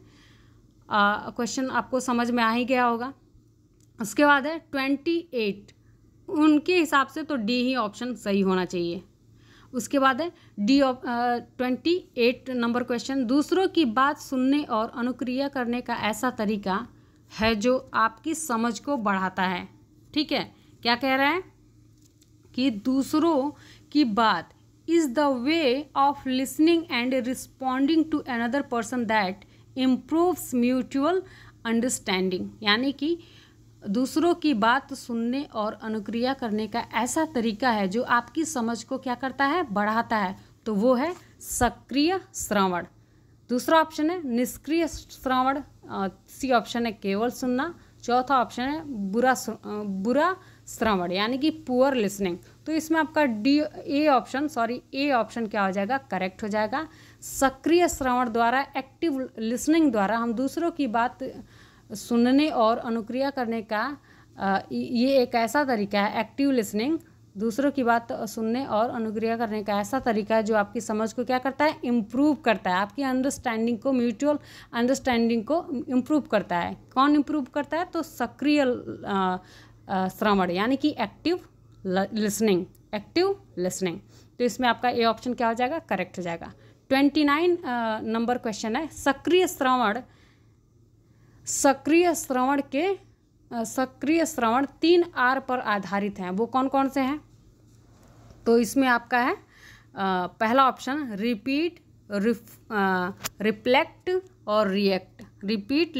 क्वेश्चन आपको समझ में आ ही गया होगा उसके बाद है ट्वेंटी एट उनके हिसाब से तो डी ही ऑप्शन सही होना चाहिए उसके बाद है D twenty eight number question दूसरों की बात सुनने और अनुक्रिया करने का ऐसा तरीका है जो आपकी समझ को बढ़ाता है ठीक है क्या कह रहा है कि दूसरों की बात is the way of listening and responding to another person that improves mutual understanding यानी कि दूसरों की बात सुनने और अनुक्रिया करने का ऐसा तरीका है जो आपकी समझ को क्या करता है बढ़ाता है तो वो है सक्रिय श्रवण दूसरा ऑप्शन है निष्क्रिय श्रवण सी ऑप्शन है केवल सुनना चौथा ऑप्शन है बुरा बुरा श्रवण यानी कि पुअर लिसनिंग तो इसमें आपका D A option sorry A option क्या हो जाएगा करेक्ट हो जाएगा सक्रिय श्रवण द्वारा एक्टिव लिसनिंग द्वारा हम दूसरों की बात सुनने और अनुक्रिया करने का ये एक ऐसा तरीका है एक्टिव लिसनिंग दूसरों की बात सुनने और अनुक्रिया करने का ऐसा तरीका है जो आपकी समझ को क्या करता है इम्प्रूव करता है आपकी अंडरस्टैंडिंग को म्यूचुअल अंडरस्टैंडिंग को इम्प्रूव करता है कौन इम्प्रूव करता है तो सक्रिय श्रवण यानी कि एक्टिव लिसनिंग एक्टिव लिसनिंग तो इसमें आपका ए ऑप्शन क्या हो जाएगा करेक्ट हो जाएगा ट्वेंटी नाइन नंबर क्वेश्चन है सक्रिय श्रवण सक्रिय श्रवण के सक्रिय श्रवण तीन आर पर आधारित हैं वो कौन कौन से हैं तो इसमें आपका है पहला ऑप्शन रिपीट रिफ्लेक्ट और रिएक्ट रिपीट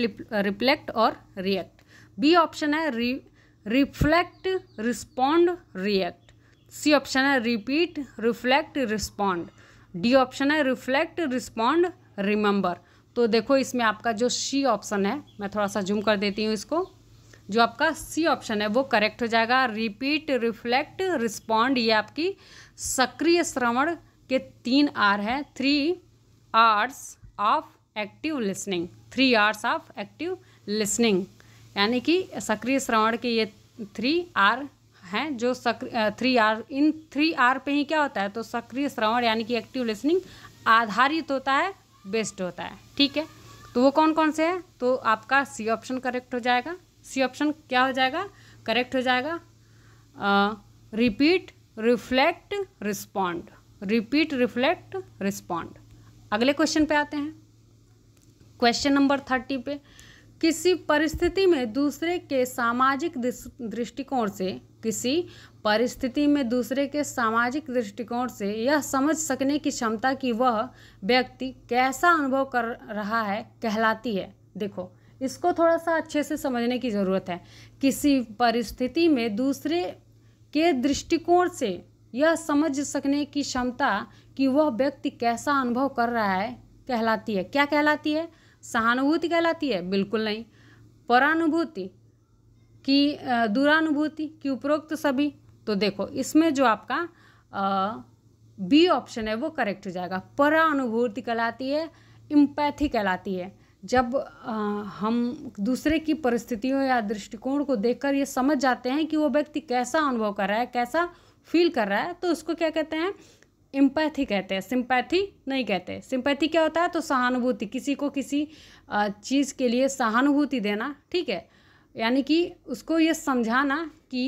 रिफ्लेक्ट और रिएक्ट बी ऑप्शन है reflect respond react C option है repeat reflect respond D option है रिफ्लेक्ट रिस्पॉन्ड रिमेंबर तो देखो इसमें आपका जो सी ऑप्शन है मैं थोड़ा सा जूम कर देती हूँ इसको जो आपका सी ऑप्शन है वो करेक्ट हो जाएगा रिपीट रिफ्लेक्ट रिस्पॉन्ड ये आपकी सक्रिय श्रवण के तीन आर हैं three Rs of active listening three Rs of active listening यानी कि सक्रिय श्रवण के ये थ्री आर हैं जो सक्रिय थ्री आर इन थ्री आर पे ही क्या होता है तो सक्रिय श्रवण यानी कि एक्टिव लिसनिंग आधारित होता है बेस्ट होता है ठीक है तो वो कौन कौन से है तो आपका सी ऑप्शन करेक्ट हो जाएगा सी ऑप्शन क्या हो जाएगा करेक्ट हो जाएगा repeat reflect respond repeat reflect respond अगले क्वेश्चन पे आते हैं क्वेश्चन नंबर थर्टी पे किसी परिस्थिति में दूसरे के सामाजिक दृष्टिकोण से किसी परिस्थिति में दूसरे के सामाजिक दृष्टिकोण से यह समझ सकने की क्षमता कि वह व्यक्ति कैसा अनुभव कर रहा है कहलाती है देखो इसको थोड़ा सा अच्छे से समझने की ज़रूरत है किसी परिस्थिति में दूसरे के दृष्टिकोण से यह समझ सकने की क्षमता कि वह व्यक्ति कैसा अनुभव कर रहा है कहलाती है क्या कहलाती है सहानुभूति कहलाती है बिल्कुल नहीं परानुभूति कि दूरानुभूति की उपरोक्त सभी तो देखो इसमें जो आपका आ, बी ऑप्शन है वो करेक्ट हो जाएगा परानुभूति कहलाती है इम्पैथी कहलाती है जब आ, हम दूसरे की परिस्थितियों या दृष्टिकोण को देखकर ये समझ जाते हैं कि वो व्यक्ति कैसा अनुभव कर रहा है कैसा फील कर रहा है तो उसको क्या कहते हैं इम्पैथी कहते हैं सिंपैथी नहीं कहते सिंपैथी क्या होता है तो सहानुभूति किसी को किसी चीज़ के लिए सहानुभूति देना ठीक है यानी कि उसको ये समझाना कि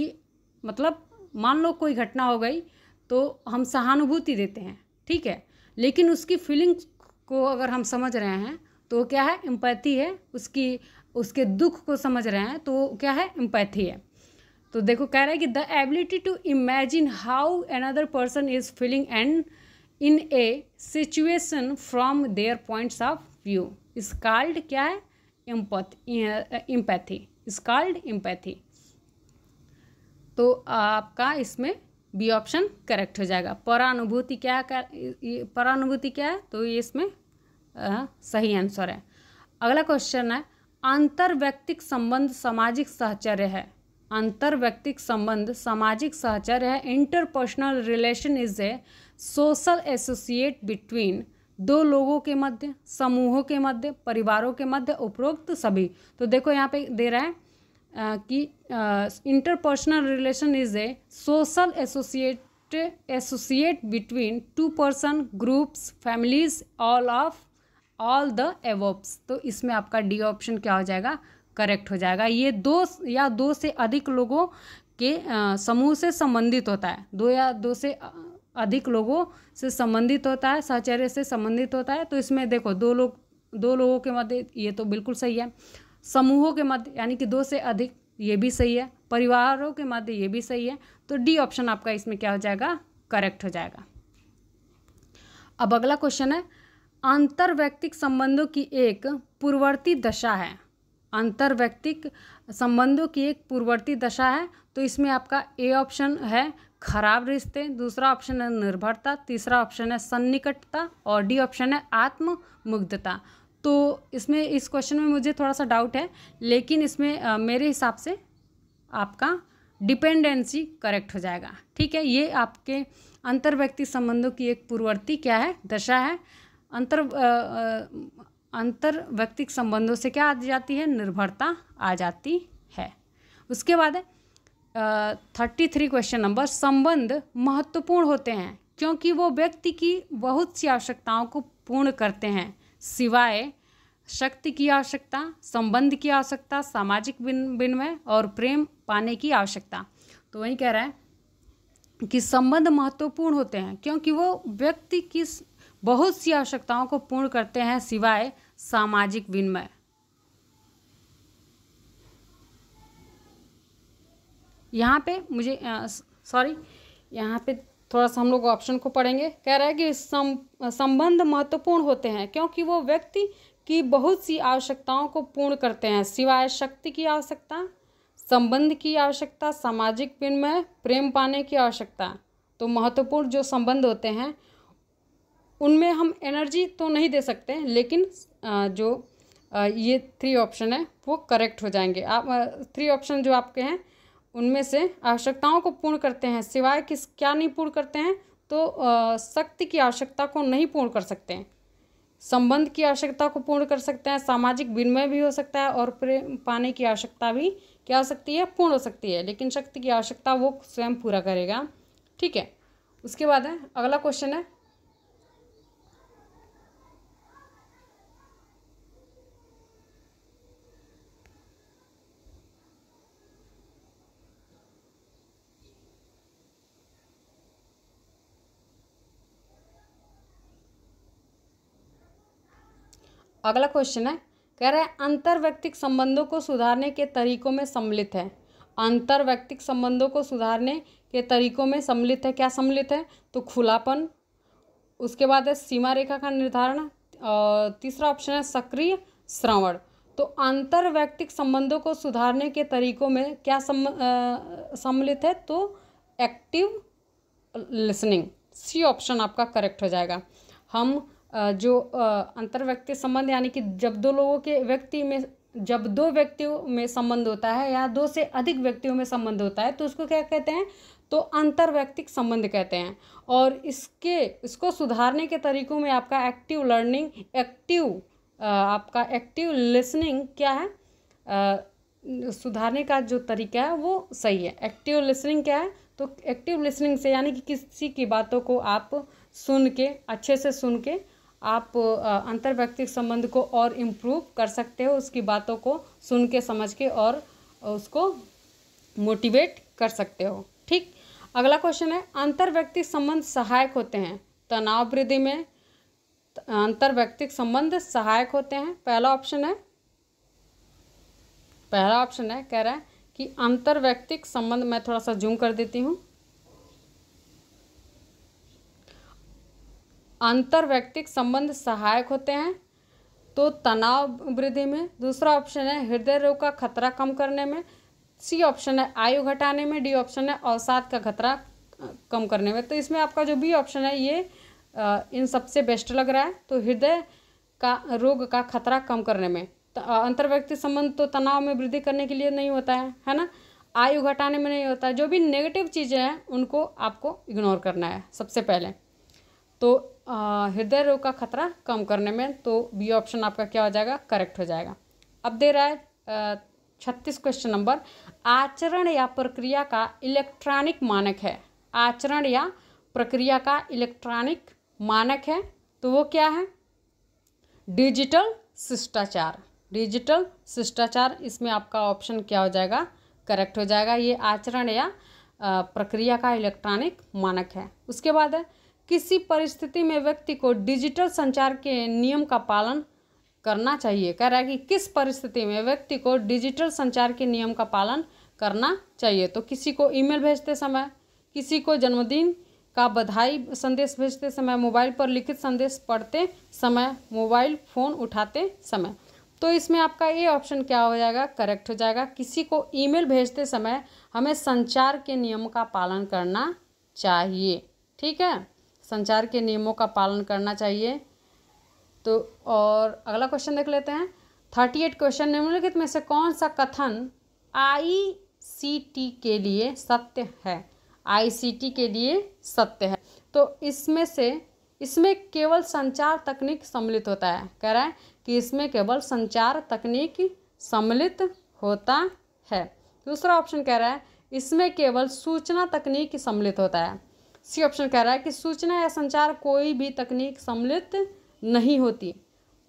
मतलब मान लो कोई घटना हो गई तो हम सहानुभूति देते हैं ठीक है लेकिन उसकी फीलिंग्स को अगर हम समझ रहे हैं तो क्या है एम्पैथी है उसकी उसके दुख को समझ रहे हैं तो क्या है एम्पैथी है तो देखो कह रहा है कि the ability to imagine how another person is feeling and in a situation from their points of view इस कार्ड क्या है एम्पैथी इज कॉल्ड एम्पैथी तो आपका इसमें बी ऑप्शन करेक्ट हो जाएगा परानुभूति क्या कर परानुभूति क्या है तो ये इसमें आ, सही आंसर है अगला क्वेश्चन है अंतर्व्यक्तिक संबंध सामाजिक सहचर्य है अंतर्व्यक्तिक संबंध सामाजिक सहचर्य है interpersonal relation is a social associate between दो लोगों के मध्य समूहों के मध्य परिवारों के मध्य उपरोक्त सभी तो देखो यहाँ पे दे रहा है आ, कि interpersonal relation is a social associate associate between two person groups families all of all the एवोप्स तो इसमें आपका डी ऑप्शन क्या हो जाएगा करेक्ट हो जाएगा ये दो या दो से अधिक लोगों के समूह से संबंधित होता है दो या दो से अधिक लोगों से संबंधित होता है सहचर्य से संबंधित होता है तो इसमें देखो दो लोग दो लोगों के मध्य ये तो बिल्कुल सही है समूहों के मध्य यानी कि दो से अधिक ये भी सही है परिवारों के मध्य ये भी सही है तो डी ऑप्शन आपका इसमें क्या हो जाएगा करेक्ट हो जाएगा अब अगला क्वेश्चन है अंतर्वैयक्तिक संबंधों की एक पूर्ववर्ती दशा है अंतर्वैयक्तिक संबंधों की एक पूर्ववर्ती दशा है तो इसमें आपका ए ऑप्शन है खराब रिश्ते दूसरा ऑप्शन है निर्भरता तीसरा ऑप्शन है सन्निकटता और डी ऑप्शन है आत्ममुग्धता तो इसमें इस क्वेश्चन में मुझे थोड़ा सा डाउट है लेकिन इसमें आ, मेरे हिसाब से आपका डिपेंडेंसी करेक्ट हो जाएगा ठीक है ये आपके अंतर्व्यक्ति संबंधों की एक पूर्ववर्ती क्या है दशा है अंतर अंतर्व्यक्तिक संबंधों से क्या आ जाती है निर्भरता आ जाती है उसके बाद है थर्टी थ्री क्वेश्चन नंबर संबंध महत्वपूर्ण होते हैं क्योंकि वो व्यक्ति की बहुत सी आवश्यकताओं को पूर्ण करते हैं सिवाय शक्ति की आवश्यकता संबंध की आवश्यकता सामाजिक विनिमय और प्रेम पाने की आवश्यकता तो वही कह रहा है कि संबंध महत्वपूर्ण होते हैं क्योंकि वो व्यक्ति की बहुत सी आवश्यकताओं को पूर्ण करते हैं सिवाय सामाजिक विनिमय यहाँ पे मुझे सॉरी यहाँ पे थोड़ा सा हम लोग ऑप्शन को पढ़ेंगे कह रहा है कि सम संबंध महत्वपूर्ण होते हैं क्योंकि वो व्यक्ति की बहुत सी आवश्यकताओं को पूर्ण करते हैं सिवाय शक्ति की आवश्यकता संबंध की आवश्यकता सामाजिक में प्रेम पाने की आवश्यकता तो महत्वपूर्ण जो संबंध होते हैं उनमें हम एनर्जी तो नहीं दे सकते लेकिन जो ये थ्री ऑप्शन है वो करेक्ट हो जाएंगे आप थ्री ऑप्शन जो आपके हैं उनमें से आवश्यकताओं को पूर्ण करते हैं सिवाय किस क्या नहीं पूर्ण करते हैं तो शक्ति की आवश्यकता को नहीं पूर्ण कर सकते हैं संबंध की आवश्यकता को पूर्ण कर सकते हैं सामाजिक विनिमय भी हो सकता है और प्रेम पाने की आवश्यकता भी क्या हो सकती है पूर्ण हो सकती है लेकिन शक्ति की आवश्यकता वो स्वयं पूरा करेगा ठीक है उसके बाद है अगला क्वेश्चन है अगला क्वेश्चन है कह रहे हैं अंतर्व्यक्तिक संबंधों को सुधारने के तरीकों में सम्मिलित है अंतर्व्यक्तिक संबंधों को सुधारने के तरीकों में सम्मिलित है क्या सम्मिलित है तो खुलापन उसके बाद है सीमा रेखा का निर्धारण तीसरा ऑप्शन है सक्रिय श्रवण तो अंतर्व्यक्तिक संबंधों को सुधारने के तरीकों में क्या सम्मिलित है तो एक्टिव लिसनिंग सी ऑप्शन आपका करेक्ट हो जाएगा हम जो अंतर्व्यक्ति संबंध यानी कि जब दो लोगों के व्यक्ति में जब दो व्यक्तियों में संबंध होता है या दो से अधिक व्यक्तियों में संबंध होता है तो उसको क्या कहते हैं तो अंतर्व्यक्तिक संबंध कहते हैं और इसके इसको सुधारने के तरीकों में आपका एक्टिव लर्निंग एक्टिव आपका एक्टिव लिसनिंग क्या है सुधारने का जो तरीका है वो सही है एक्टिव लिसनिंग क्या है तो एक्टिव लिसनिंग से यानी कि किसी की बातों को आप सुन के अच्छे से सुन के आप अंतर्व्यक्तिक संबंध को और इम्प्रूव कर सकते हो उसकी बातों को सुन के समझ के और उसको मोटिवेट कर सकते हो ठीक अगला क्वेश्चन है अंतर्व्यक्तिक संबंध सहायक होते हैं तनाव वृद्धि में अंतर्व्यक्तिक संबंध सहायक होते हैं पहला ऑप्शन है पहला ऑप्शन है कह रहा है कि अंतर्व्यक्तिक संबंध मैं थोड़ा सा जूम कर देती हूँ अंतर्व्यक्तिक संबंध सहायक होते हैं तो तनाव वृद्धि में दूसरा ऑप्शन है हृदय रोग का खतरा कम करने में सी ऑप्शन है आयु घटाने में डी ऑप्शन है अवसाद का खतरा कम करने में तो इसमें आपका जो बी ऑप्शन है ये आ, इन सबसे बेस्ट लग रहा है तो हृदय का रोग का खतरा कम करने में अंतर्व्यक्ति संबंध तो तनाव में वृद्धि करने के लिए नहीं होता है है ना आयु घटाने में नहीं होता है जो भी नेगेटिव चीज़ें हैं उनको आपको इग्नोर करना है सबसे पहले तो हृदय रोग का खतरा कम करने में तो बी ऑप्शन आपका क्या हो जाएगा करेक्ट हो जाएगा अब दे रहा है छत्तीस क्वेश्चन नंबर आचरण या प्रक्रिया का इलेक्ट्रॉनिक मानक है आचरण या प्रक्रिया का इलेक्ट्रॉनिक मानक है तो वो क्या है डिजिटल शिष्टाचार डिजिटल शिष्टाचार इसमें आपका ऑप्शन क्या हो जाएगा करेक्ट हो जाएगा ये आचरण या प्रक्रिया का इलेक्ट्रॉनिक मानक है उसके बाद है किसी परिस्थिति में व्यक्ति को डिजिटल संचार के नियम का पालन करना चाहिए कह रहा है कि किस परिस्थिति में व्यक्ति को डिजिटल संचार के नियम का पालन करना चाहिए तो किसी को ईमेल भेजते समय किसी को जन्मदिन का बधाई संदेश भेजते समय मोबाइल पर लिखित संदेश पढ़ते समय मोबाइल फ़ोन उठाते समय तो इसमें आपका ये ऑप्शन क्या हो जाएगा करेक्ट हो जाएगा किसी को ईमेल भेजते समय हमें संचार के नियम का पालन करना चाहिए ठीक है संचार के नियमों का पालन करना चाहिए तो और अगला क्वेश्चन देख लेते हैं थर्टी एट क्वेश्चन निम्नलिखित में से कौन सा कथन आई सी टी के लिए सत्य है आई सी टी के लिए सत्य है तो इसमें से इसमें केवल संचार तकनीक सम्मिलित होता है कह रहा है कि इसमें केवल संचार तकनीक सम्मिलित होता है दूसरा ऑप्शन कह रहा है इसमें केवल सूचना तकनीक सम्मिलित होता है सी ऑप्शन कह रहा है कि सूचना या संचार कोई भी तकनीक सम्मिलित नहीं होती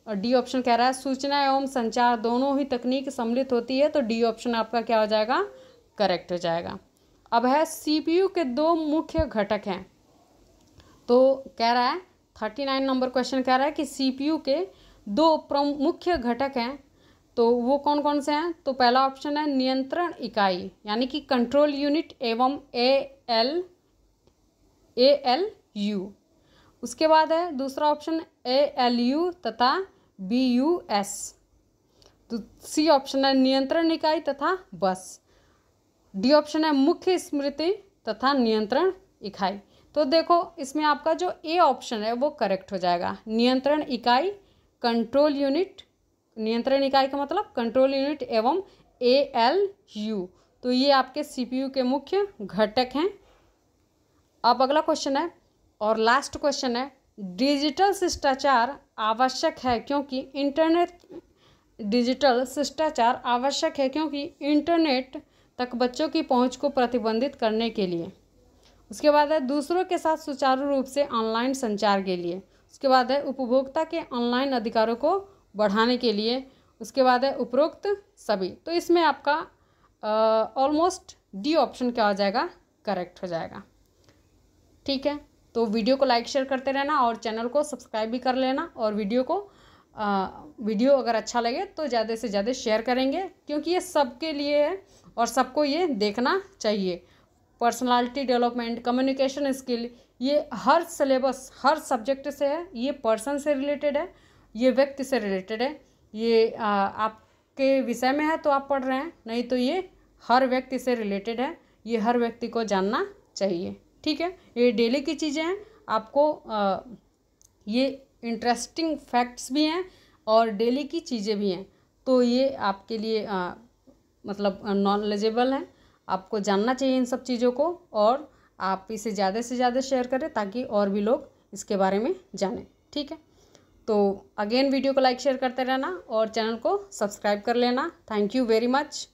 और डी ऑप्शन कह रहा है सूचना एवं संचार दोनों ही तकनीक सम्मिलित होती है तो डी ऑप्शन आपका क्या हो जाएगा करेक्ट हो जाएगा अब है सीपीयू के दो मुख्य घटक हैं तो कह रहा है थर्टी नाइन नंबर क्वेश्चन कह रहा है कि सीपीयू के दो मुख्य घटक हैं तो वो कौन कौन से हैं तो पहला ऑप्शन है नियंत्रण इकाई यानी कि कंट्रोल यूनिट एवं A L A L U उसके बाद है दूसरा ऑप्शन ए एल यू तथा B U S C option है नियंत्रण इकाई तथा बस डी ऑप्शन है मुख्य स्मृति तथा नियंत्रण इकाई तो देखो इसमें आपका जो ए ऑप्शन है वो करेक्ट हो जाएगा नियंत्रण इकाई कंट्रोल यूनिट नियंत्रण इकाई का मतलब कंट्रोल यूनिट एवं ए एल यू तो ये आपके सीपीयू के मुख्य घटक हैं अब अगला क्वेश्चन है और लास्ट क्वेश्चन है डिजिटल शिष्टाचार आवश्यक है क्योंकि इंटरनेट डिजिटल शिष्टाचार आवश्यक है क्योंकि इंटरनेट तक बच्चों की पहुंच को प्रतिबंधित करने के लिए उसके बाद है दूसरों के साथ सुचारू रूप से ऑनलाइन संचार के लिए उसके बाद है उपभोक्ता के ऑनलाइन अधिकारों को बढ़ाने के लिए उसके बाद है उपरोक्त सभी तो इसमें आपका ऑलमोस्ट डी ऑप्शन क्या हो जाएगा करेक्ट हो जाएगा ठीक है तो वीडियो को लाइक शेयर करते रहना और चैनल को सब्सक्राइब भी कर लेना और वीडियो को आ, वीडियो अगर अच्छा लगे तो ज़्यादा से ज़्यादा शेयर करेंगे क्योंकि ये सबके लिए है और सबको ये देखना चाहिए पर्सनालिटी डेवलपमेंट कम्युनिकेशन स्किल ये हर सिलेबस हर सब्जेक्ट से है ये पर्सन से रिलेटेड है ये व्यक्ति से रिलेटेड है ये आ, आपके विषय में है तो आप पढ़ रहे हैं नहीं तो ये हर व्यक्ति से रिलेटेड है ये हर व्यक्ति को जानना चाहिए ठीक है ये डेली की चीज़ें हैं आपको आ, ये इंटरेस्टिंग फैक्ट्स भी हैं और डेली की चीज़ें भी हैं तो ये आपके लिए आ, मतलब नॉलेजेबल हैं आपको जानना चाहिए इन सब चीज़ों को और आप इसे ज़्यादा से ज़्यादा शेयर करें ताकि और भी लोग इसके बारे में जानें ठीक है तो अगेन वीडियो को लाइक शेयर करते रहना और चैनल को सब्सक्राइब कर लेना थैंक यू वेरी मच